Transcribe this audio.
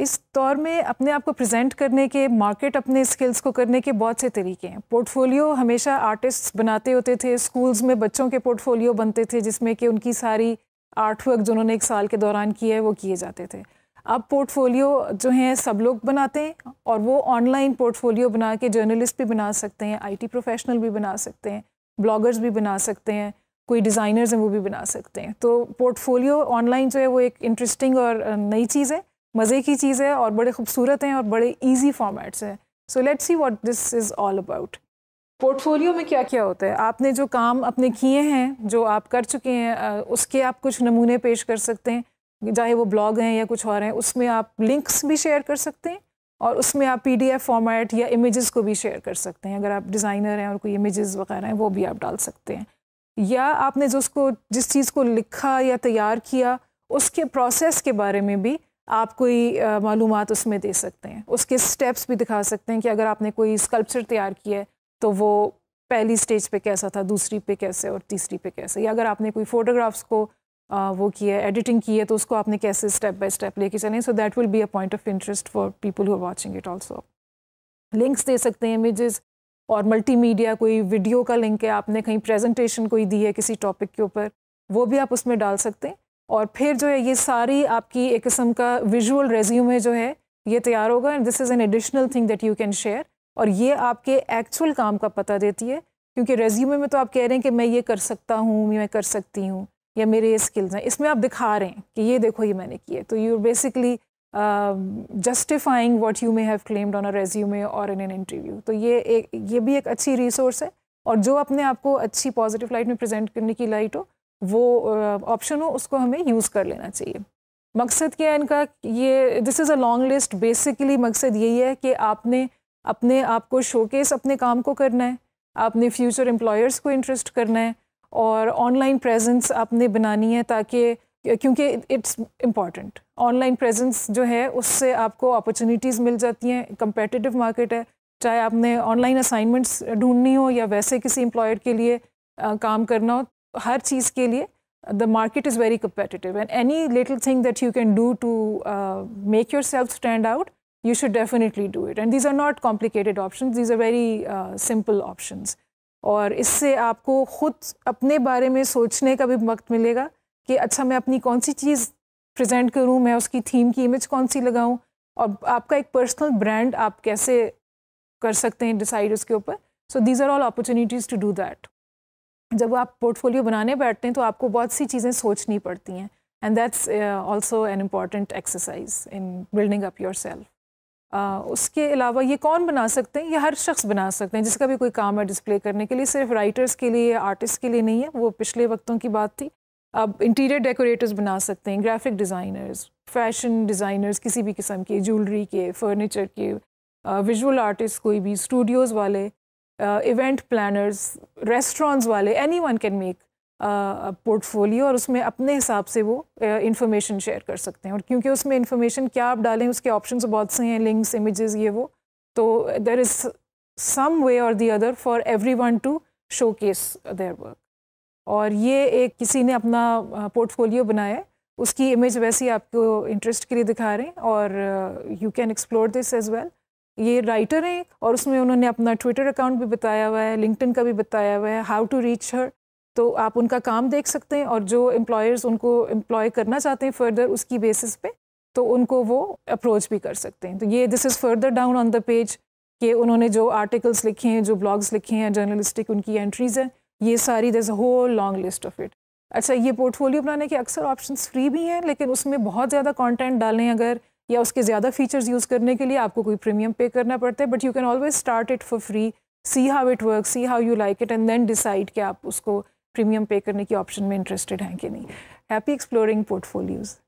इस दौर में अपने आप को प्रेजेंट करने के मार्केट अपने स्किल्स को करने के बहुत से तरीके हैं पोर्टफोलियो हमेशा आर्टिस्ट्स बनाते होते थे स्कूल्स में बच्चों के पोर्टफोलियो बनते थे जिसमें कि उनकी सारी आर्ट वर्क जो उन्होंने एक साल के दौरान किया है वो किए जाते थे अब पोर्टफोलियो जो हैं सब लोग बनाते हैं और वो ऑनलाइन पोर्टफोलियो बना के जर्नलिस्ट भी बना सकते हैं आईटी प्रोफेशनल भी बना सकते हैं ब्लॉगर्स भी बना सकते हैं कोई डिज़ाइनर्स हैं वो भी बना सकते हैं तो पोर्टफोलियो ऑनलाइन जो है वो एक इंटरेस्टिंग और नई चीज़ है मज़े की चीज़ है और बड़े खूबसूरत हैं और बड़े ईजी फॉर्मेट्स हैं so let's see what this is all about portfolio में क्या क्या होता है आपने जो काम अपने किए हैं जो आप कर चुके हैं उसके आप कुछ नमूने पेश कर सकते हैं चाहे वो ब्लॉग हैं या कुछ और हैं उसमें आप लिंक्स भी शेयर कर सकते हैं और उसमें आप पीडीएफ फॉर्मेट या इमेजेस को भी शेयर कर सकते हैं अगर आप डिज़ाइनर हैं और कोई इमेजेस वगैरह हैं वो भी आप डाल सकते हैं या आपने जो उसको जिस चीज़ को लिखा या तैयार किया उसके प्रोसेस के बारे में भी आप कोई मालूम उसमें दे सकते हैं उसके स्टेप्स भी दिखा सकते हैं कि अगर आपने कोई स्कल्पचर तैयार किया है तो वो पहली स्टेज पे कैसा था दूसरी पे कैसे और तीसरी पे कैसे या अगर आपने कोई फ़ोटोग्राफ्स को आ, वो किया है एडिटिंग की है तो उसको आपने कैसे स्टेप बाय स्टेप लेके चलें so that will be a point of interest for people who are watching it also links दे सकते हैं इमेजेस और मल्टीमीडिया कोई वीडियो का लिंक है आपने कहीं प्रेजेंटेशन कोई दी है किसी टॉपिक के ऊपर वो भी आप उसमें डाल सकते हैं और फिर जो है ये सारी आपकी एक किस्म का विजुअल रेज्यूमे जो है ये तैयार होगा and this is an additional thing that you can share और ये आपके एक्चुअल काम का पता देती है क्योंकि रेज्यूमे में तो आप कह रहे हैं कि मैं ये कर सकता हूँ मैं कर सकती हूँ या मेरे ये स्किल्स हैं इसमें आप दिखा रहे हैं कि ये देखो ये मैंने किए तो you basically justifying what you may have claimed on a resume और इन एन इंटरव्यू तो ये एक ये भी एक अच्छी रिसोर्स है और जो अपने आप को अच्छी पॉजिटिव लाइट में प्रेजेंट करने की लाइट हो वो ऑप्शन हो उसको हमें यूज़ कर लेना चाहिए मकसद क्या है इनका ये this is a long list basically मकसद यही है कि आपने अपने आप को शोकेस अपने काम को करना है आपने फ्यूचर एम्प्लॉयर्स को इंटरेस्ट करना है और ऑनलाइन प्रेजेंस आपने बनानी है ताकि क्योंकि इट्स इम्पॉर्टेंट ऑनलाइन प्रेजेंस जो है उससे आपको अपॉर्चुनिटीज़ मिल जाती हैं कंपेटिटिव मार्केट है चाहे आपने ऑनलाइन असाइनमेंट्स ढूंढनी हो या वैसे किसी एम्प्लॉयर के लिए आ, काम करना हो हर चीज़ के लिए the market is very competitive and any little thing that you can do to make yourself stand out you should definitely do it and these are not complicated option these are very simple option और इससे आपको खुद अपने बारे में सोचने का भी वक्त मिलेगा कि अच्छा मैं अपनी कौन सी चीज़ प्रजेंट करूँ मैं उसकी थीम की इमेज कौन सी लगाऊँ और आपका एक पर्सनल ब्रांड आप कैसे कर सकते हैं डिसाइड उसके ऊपर so these are all opportunities to do that जब आप पोर्टफोलियो बनाने बैठते हैं तो आपको बहुत सी चीज़ें सोचनी पड़ती हैं and that's also an important exercise in building up yourself उसके अलावा ये कौन बना सकते हैं ये हर शख्स बना सकते हैं जिसका भी कोई काम है डिस्प्ले करने के लिए सिर्फ राइटर्स के लिए आर्टिस्ट के लिए नहीं है वो पिछले वक्तों की बात थी अब इंटीरियर डेकोरेटर्स बना सकते हैं ग्राफिक डिज़ाइनर्स फैशन डिज़ाइनर्स किसी भी किस्म के ज्वेलरी के फर्नीचर के विजुअल uh, आर्टिस्ट कोई भी स्टूडियोज़ वाले इवेंट प्लानर्स रेस्टोरेंट्स वाले anyone can make portfolio और उसमें अपने हिसाब से वो इन्फॉर्मेशन uh, शेयर कर सकते हैं और क्योंकि उसमें इन्फॉर्मेशन क्या आप डालें उसके ऑप्शन बहुत से हैं लिंक्स इमेजेस ये वो तो देर इज़ सम वे और the other for everyone to showcase their work और ये एक किसी ने अपना पोर्टफोलियो uh, बनाया है उसकी इमेज वैसी आपको इंटरेस्ट के लिए दिखा रहे हैं और you can explore this as well ये राइटर हैं और उसमें उन्होंने अपना ट्विटर अकाउंट भी बताया हुआ है लिंकटन का भी बताया हुआ है हाउ टू रीच हर तो आप उनका काम देख सकते हैं और जो एम्प्लॉयर्स उनको एम्प्लॉय करना चाहते हैं फर्दर उसकी बेसिस पे तो उनको वो अप्रोच भी कर सकते हैं तो ये this is further down on the page कि उन्होंने जो आर्टिकल्स लिखे हैं जो ब्लॉग्स लिखे हैं जर्नलिस्टिक उनकी एंट्रीज़ हैं ये सारी this whole long list of it अच्छा ये पोर्टफोलियो बनाने के अक्सर ऑप्शन फ्री भी हैं लेकिन उसमें बहुत ज़्यादा कॉन्टेंट डालें अगर या उसके ज़्यादा फीचर्स यूज़ करने के लिए आपको कोई प्रीमियम पे करना पड़ता है but you can always start it for free see how it work see how you like it and then decide कि आप उसको प्रीमियम पे करने की ऑप्शन में इंटरेस्टेड हैं कि नहीं हैप्पी एक्सप्लोरिंग पोर्टफोलियोज़